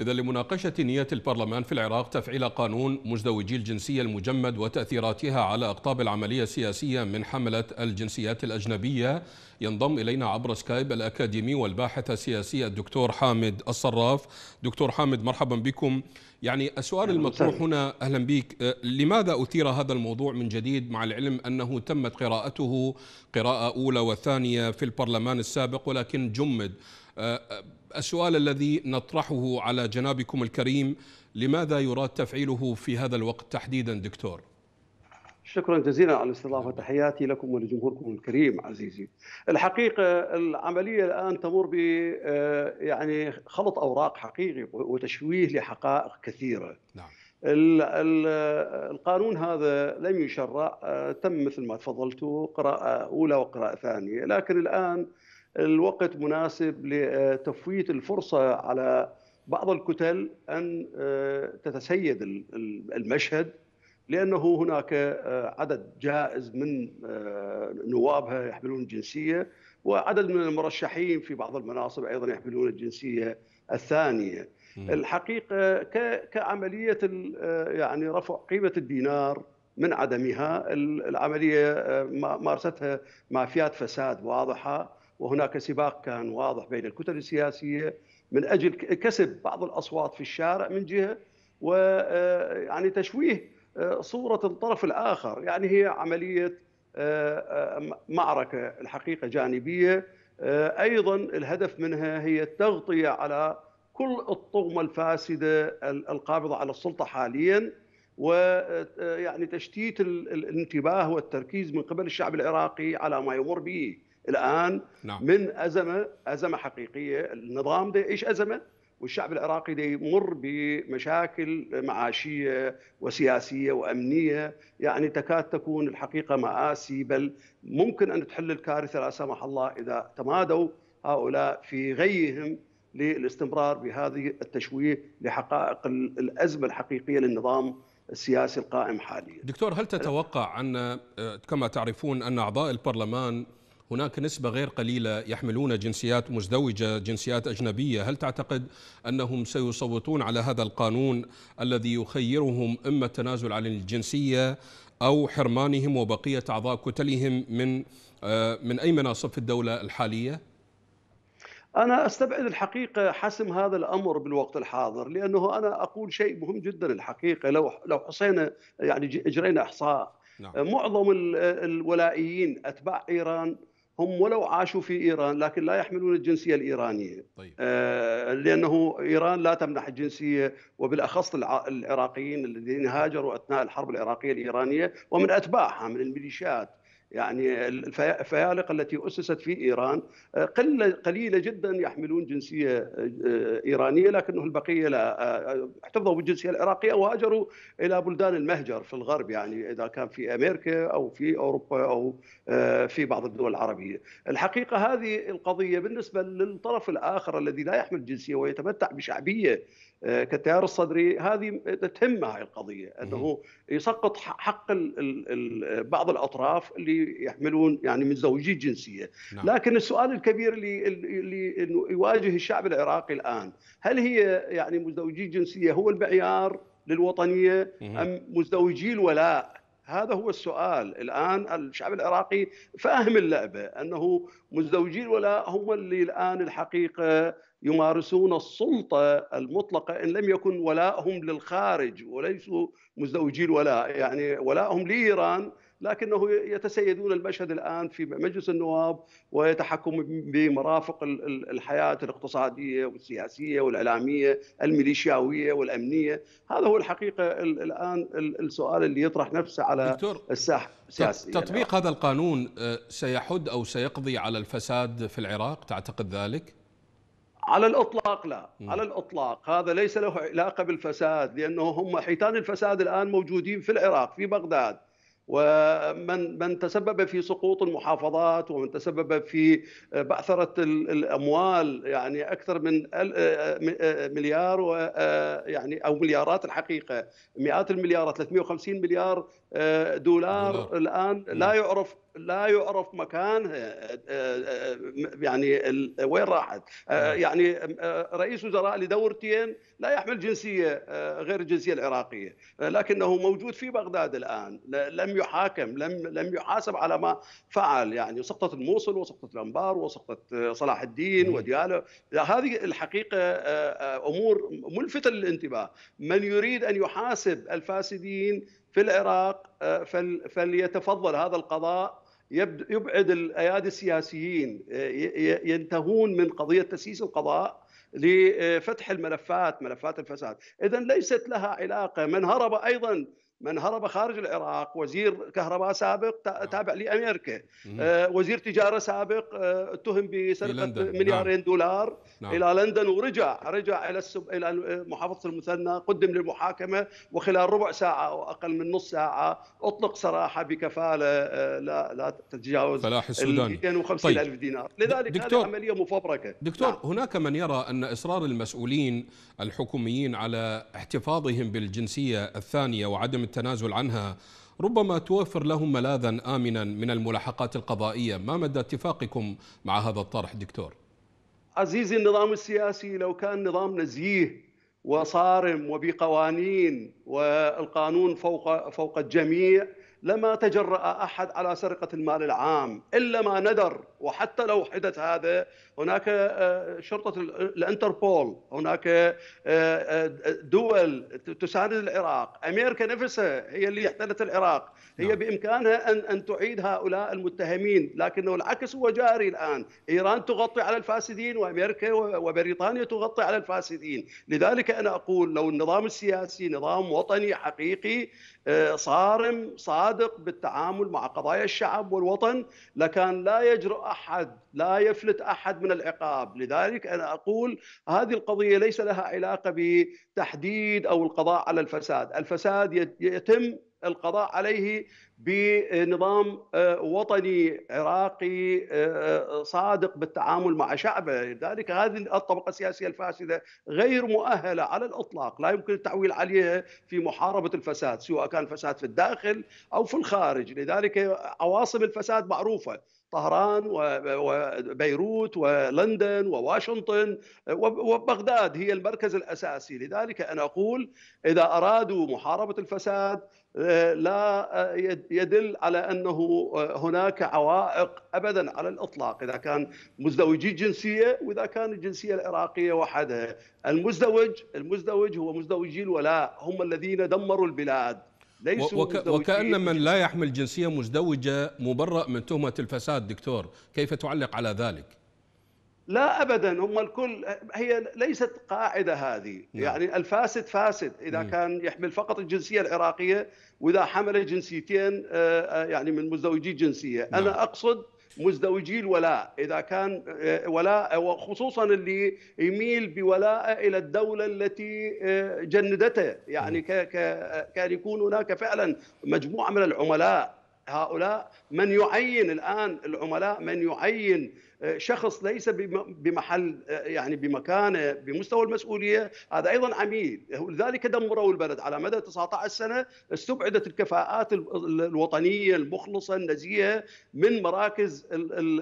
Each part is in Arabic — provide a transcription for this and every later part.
إذا لمناقشة نية البرلمان في العراق تفعيل قانون مزدوجي الجنسية المجمد وتأثيراتها على أقطاب العملية السياسية من حملة الجنسيات الأجنبية ينضم إلينا عبر سكايب الأكاديمي والباحث السياسي الدكتور حامد الصراف دكتور حامد مرحبا بكم يعني السؤال المطروح هنا أهلا بك أه، لماذا أثير هذا الموضوع من جديد مع العلم أنه تمت قراءته قراءة أولى وثانية في البرلمان السابق ولكن جمد أه، السؤال الذي نطرحه على جنابكم الكريم لماذا يراد تفعيله في هذا الوقت تحديدا دكتور؟ شكرا جزيلا على الاستضافه تحياتي لكم ولجمهوركم الكريم عزيزي. الحقيقه العمليه الان تمر ب آه، يعني خلط اوراق حقيقي وتشويه لحقائق كثيره. نعم. القانون هذا لم يشرع آه، تم مثل ما تفضلتوا قراءه اولى وقراءه ثانيه، لكن الان الوقت مناسب لتفويت الفرصه على بعض الكتل ان آه، تتسيد المشهد لانه هناك آه، عدد جائز من آه، نوابها يحملون الجنسيه وعدد من المرشحين في بعض المناصب ايضا يحملون الجنسيه الثانيه. الحقيقه كعمليه يعني رفع قيمه الدينار من عدمها العمليه مارستها مافيات فساد واضحه وهناك سباق كان واضح بين الكتل السياسيه من اجل كسب بعض الاصوات في الشارع من جهه ويعني آه، تشويه آه، صوره الطرف الاخر يعني هي عمليه آه، معركه الحقيقه جانبيه ايضا الهدف منها هي التغطيه على كل الطغمه الفاسده القابضه على السلطه حاليا ويعني تشتيت الانتباه والتركيز من قبل الشعب العراقي على ما يمر به الان نعم. من ازمه ازمه حقيقيه النظام ده ايش ازمه والشعب العراقي ده يمر بمشاكل معاشيه وسياسيه وامنيه يعني تكاد تكون الحقيقه مآسي بل ممكن ان تحل الكارثه لا سمح الله اذا تمادوا هؤلاء في غيهم للاستمرار بهذه التشويه لحقائق الازمه الحقيقيه للنظام السياسي القائم حاليا. دكتور هل تتوقع ان آه، كما تعرفون ان اعضاء البرلمان هناك نسبة غير قليلة يحملون جنسيات مزدوجة جنسيات أجنبية هل تعتقد أنهم سيصوتون على هذا القانون الذي يخيرهم إما التنازل عن الجنسية أو حرمانهم وبقية أعضاء كتلهم من آه، من أي مناصب في الدولة الحالية؟ أنا أستبعد الحقيقة حسم هذا الأمر بالوقت الحاضر لأنه أنا أقول شيء مهم جدا الحقيقة لو لو حصينا يعني أجرينا إحصاء نعم. معظم الولائيين أتباع إيران هم ولو عاشوا في ايران لكن لا يحملون الجنسيه الايرانيه طيب. آه لانه ايران لا تمنح الجنسيه وبالاخص العراقيين الذين هاجروا اثناء الحرب العراقيه الايرانيه ومن طيب. اتباعها من الميليشيات يعني الفيالق التي أسست في إيران آه، قلة قليلة جدا يحملون جنسية آه، آه، إيرانية لكنه البقية لا احتفظوا بالجنسية العراقية وهاجروا إلى بلدان المهجر في الغرب يعني إذا كان في أمريكا أو في أوروبا أو في بعض الدول العربية الحقيقة هذه القضية بالنسبة للطرف الآخر الذي لا يحمل جنسية ويتمتع بشعبية آه، كالتيار الصدري هذه تهم هذه القضيه انه يسقط حق بعض الاطراف اللي يحملون يعني من زوجي الجنسيه نعم. لكن السؤال الكبير اللي اللي يواجه الشعب العراقي الان هل هي يعني مزدوجي الجنسيه هو المعيار للوطنيه ام مزدوجي الولاء هذا هو السؤال الان الشعب العراقي فاهم اللعبه انه مزدوجي الولاء هم اللي الان الحقيقه يمارسون السلطة المطلقة إن لم يكن ولائهم للخارج وليسوا مزدوجي الولاء يعني ولائهم لإيران لكنه يتسيدون المشهد الآن في مجلس النواب ويتحكم بمرافق الحياة الاقتصادية والسياسية والإعلامية الميليشياوية والأمنية هذا هو الحقيقة الآن السؤال اللي يطرح نفسه على دكتور الساحة السياسية تطبيق يعني. هذا القانون آه، سيحد أو سيقضي على الفساد في العراق تعتقد ذلك؟ على الاطلاق لا م. على الاطلاق هذا ليس له علاقه بالفساد لانه هم حيتان الفساد الان موجودين في العراق في بغداد ومن من تسبب في سقوط المحافظات ومن تسبب في بعثرة الأموال يعني أكثر من مليار و يعني أو مليارات الحقيقة مئات المليارات 350 مليار آه، دولار الآن لا يعرف لا يعرف مكانها آه، آه، آه، يعني وين راحت نعم. يعني رئيس وزراء لدورتين لا يحمل جنسيه غير الجنسيه العراقيه لكنه موجود في بغداد الان لم يحاكم لم لم يحاسب على ما فعل يعني سقطت الموصل وسقطت الانبار وسقطت صلاح الدين نعم. وديالو هذه الحقيقه امور ملفته للانتباه من يريد ان يحاسب الفاسدين في العراق آه، فليتفضل هذا القضاء يبعد الايادي السياسيين آه، ينتهون من قضيه تسييس القضاء لفتح الملفات ملفات الفساد اذا ليست لها علاقه من هرب ايضا من هرب خارج العراق وزير كهرباء سابق نعم. تابع لامريكا آه وزير تجاره سابق آه اتهم بسرقه نعم. مليارين نعم. دولار نعم. الى لندن ورجع رجع الى السب... الى آه، محافظه المثنى قدم للمحاكمه وخلال ربع ساعه او اقل من نص ساعه اطلق سراحه بكفاله آه لا لا تتجاوز فلاح السوداني 250 طيب. الف دينار لذلك دكتور. هذه عمليه مفبركه دكتور نعم. هناك من يرى ان اصرار المسؤولين الحكوميين على احتفاظهم بالجنسيه الثانيه وعدم التنازل عنها ربما توفر لهم ملاذا آمنا من الملاحقات القضائية ما مدى اتفاقكم مع هذا الطرح دكتور عزيزي النظام السياسي لو كان نظام نزيه وصارم وبقوانين والقانون فوق فوق الجميع لما تجرأ أحد على سرقة المال العام إلا ما ندر وحتى لو حدث هذا هناك آه، شرطة الانتربول هناك آه، آه، دول تساند العراق أمريكا نفسها هي اللي احتلت العراق هي نعم. بإمكانها أن أن تعيد هؤلاء المتهمين لكنه العكس هو جاري الآن إيران تغطي على الفاسدين وأمريكا وبريطانيا تغطي على الفاسدين لذلك أنا أقول لو النظام السياسي نظام وطني حقيقي صارم صارم صادق بالتعامل مع قضايا الشعب والوطن لكان لا يجرؤ احد لا يفلت احد من العقاب، لذلك انا اقول هذه القضيه ليس لها علاقه بتحديد او القضاء على الفساد، الفساد يتم القضاء عليه بنظام آه، وطني عراقي آه، آه، صادق بالتعامل مع شعبه لذلك هذه الطبقة السياسية الفاسدة غير مؤهلة على الإطلاق لا يمكن التعويل عليها في محاربة الفساد سواء كان فساد في الداخل أو في الخارج لذلك عواصم الفساد معروفة طهران وبيروت ولندن وواشنطن وبغداد هي المركز الاساسي، لذلك انا اقول اذا ارادوا محاربه الفساد لا يدل على انه آه، هناك عوائق ابدا على الاطلاق اذا كان مزدوجي الجنسيه واذا كان الجنسيه العراقيه وحدها المزدوج المزدوج هو مزدوجي الولاء هم الذين دمروا البلاد ليسوا وك وكأن من لا يحمل جنسية مزدوجة مبرأ من تهمة الفساد دكتور كيف تعلق على ذلك؟ لا ابدا هم الكل هي ليست قاعده هذه نعم. يعني الفاسد فاسد اذا مم. كان يحمل فقط الجنسيه العراقيه واذا حمل جنسيتين آه، آه، يعني من مزدوجي جنسيه نعم. انا اقصد مزدوجي الولاء اذا كان آه، ولاء وخصوصا اللي يميل بولاء الى الدوله التي جندته يعني كان يكون هناك فعلا مجموعه من العملاء هؤلاء من يعين الان العملاء من يعين شخص ليس بمحل يعني بمكانه بمستوى المسؤوليه هذا ايضا عميل لذلك دمروا البلد على مدى 19 سنه استبعدت الكفاءات الوطنيه المخلصه النزيهه من مراكز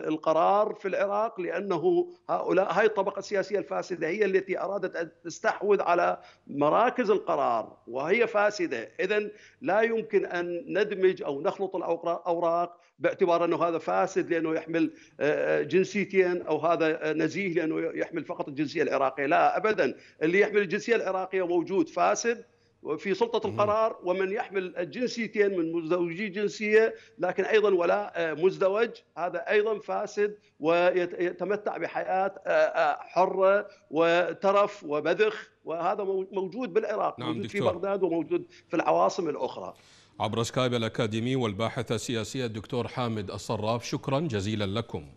القرار في العراق لانه هؤلاء هاي الطبقه السياسيه الفاسده هي التي ارادت ان تستحوذ على مراكز القرار وهي فاسده اذا لا يمكن ان ندمج او نخلط الاوراق باعتبار انه هذا فاسد لانه يحمل جنس جنسيتين او هذا نزيه لانه يحمل فقط الجنسيه العراقيه، لا ابدا، اللي يحمل الجنسيه العراقيه موجود فاسد في سلطه القرار ومن يحمل الجنسيتين من مزدوجي جنسيه لكن ايضا ولا آه، مزدوج هذا ايضا فاسد ويتمتع بحياه آه، آه، حره وترف وبذخ وهذا موجود بالعراق نعم موجود دكتور. في بغداد وموجود في العواصم الاخرى عبر سكايب الاكاديمي والباحث السياسي الدكتور حامد الصراف شكرا جزيلا لكم